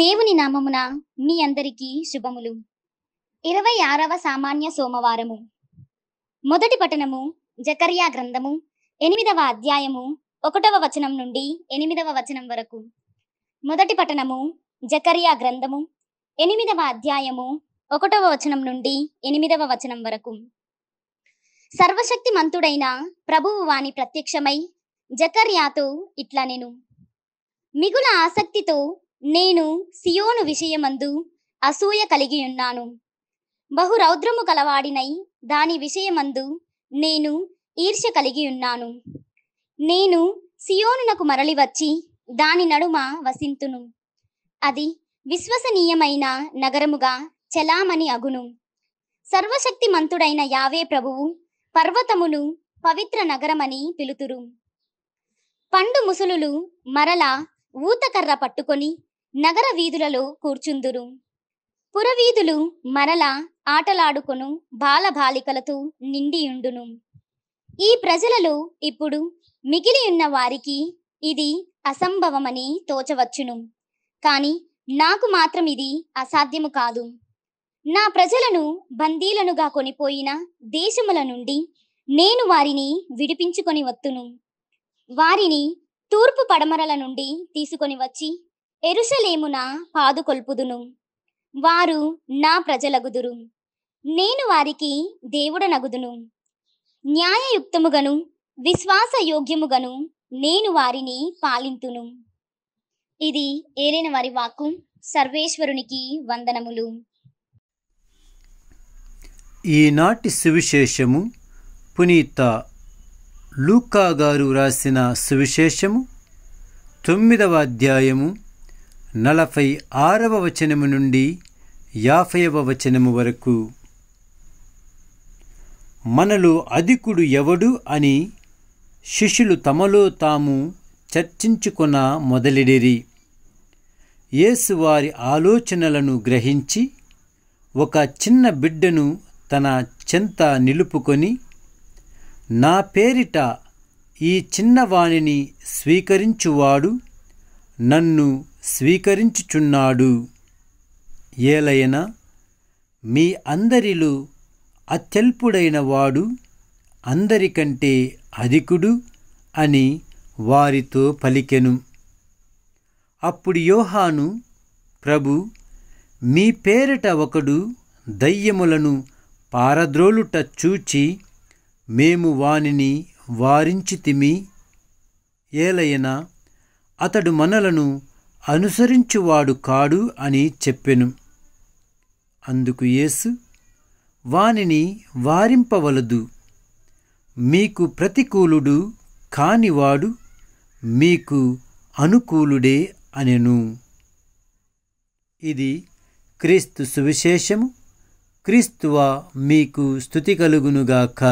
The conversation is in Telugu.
దేవుని నామమున మీ అందరికీ శుభములు ఇరవై ఆరవ సామాన్య సోమవారము మొదటి పట్టణము జకర్యా గ్రంథము ఎనిమిదవ అధ్యాయము ఒకటవ వచనం నుండి ఎనిమిదవ వచనం వరకు మొదటి పట్టణము జకర్యా గ్రంథము ఎనిమిదవ అధ్యాయము ఒకటవ వచనం నుండి ఎనిమిదవ వచనం వరకు సర్వశక్తి మంతుడైన ప్రభువు వాణి ప్రత్యక్షమై జకర్యాతో ఇట్లా నేను మిగుల ఆసక్తితో నేను సియోను విషయమందు అసూయ కలిగి బహు బహురౌద్రము కలవాడినై దాని విషయమందు నేను ఈర్ష్య కలిగి ఉన్నాను నేను సియోనునకు మరలి వచ్చి దాని నడుమ వసింతును అది విశ్వసనీయమైన నగరముగా చలామని అగును సర్వశక్తిమంతుడైన యావే ప్రభువు పర్వతమును పవిత్ర నగరమని పిలుతురు పండు ముసలులు మరలా ఊతకర్ర పట్టుకొని నగర వీధులలో కూర్చుందురు పురవీధులు మరల ఆటలాడుకొను బాలబాలికలతో నిండియుండును ఈ ప్రజలలో ఇప్పుడు మిగిలియున్న వారికి ఇది అసంభవమని తోచవచ్చును కాని నాకు మాత్రం ఇది అసాధ్యము కాదు నా ప్రజలను బందీలనుగా కొనిపోయిన దేశముల నుండి నేను వారిని విడిపించుకొని వత్తును వారిని తూర్పు పడమరల నుండి తీసుకొని వచ్చి ఎరుసలేమున పాదుకొల్పుదును వారు నా ప్రజలగుదురు నేను వారికి దేవుడనగుదును న్యాయయుక్తముగను విశ్వాసయోగ్యముగను నేను వారిని పాలింతును ఇది ఏరైన వారి వాక్కు సర్వేశ్వరునికి వందనములు ఈనాటి సువిశేషము పునీత లూకా గారు రాసిన సువిశేషము తొమ్మిదవ అధ్యాయము నలభై ఆరవ వచనము నుండి యాభైవ వచనము వరకు మనలో అధికుడు ఎవడు అని శిష్యులు తమలో తాము చర్చించుకున్న మొదలెడిరి యేసు వారి ఆలోచనలను గ్రహించి ఒక చిన్న బిడ్డను తన చెంత నిలుపుకొని నా పేరిట ఈ చిన్నవాణిని స్వీకరించువాడు నన్ను స్వీకరించుచున్నాడు ఏలైన మీ అందరిలో అత్యల్పుడైన వాడు అందరికంటే అధికుడు అని వారితో పలికెను అప్పుడు యోహాను ప్రభు మీ పేరట ఒకడు దయ్యములను పారద్రోలుట చూచి మేము వానిని వారించితిమి ఏలైనా అతడు మనలను అనుసరించువాడు కాడు అని చెప్పెను అందుకు యేసు వానిని వారింపవలదు మీకు ప్రతికూలుడు కానివాడు మీకు అనుకూలుడే అనెను ఇది క్రీస్తు సువిశేషము క్రీస్తువ మీకు స్థుతి కలుగునుగాక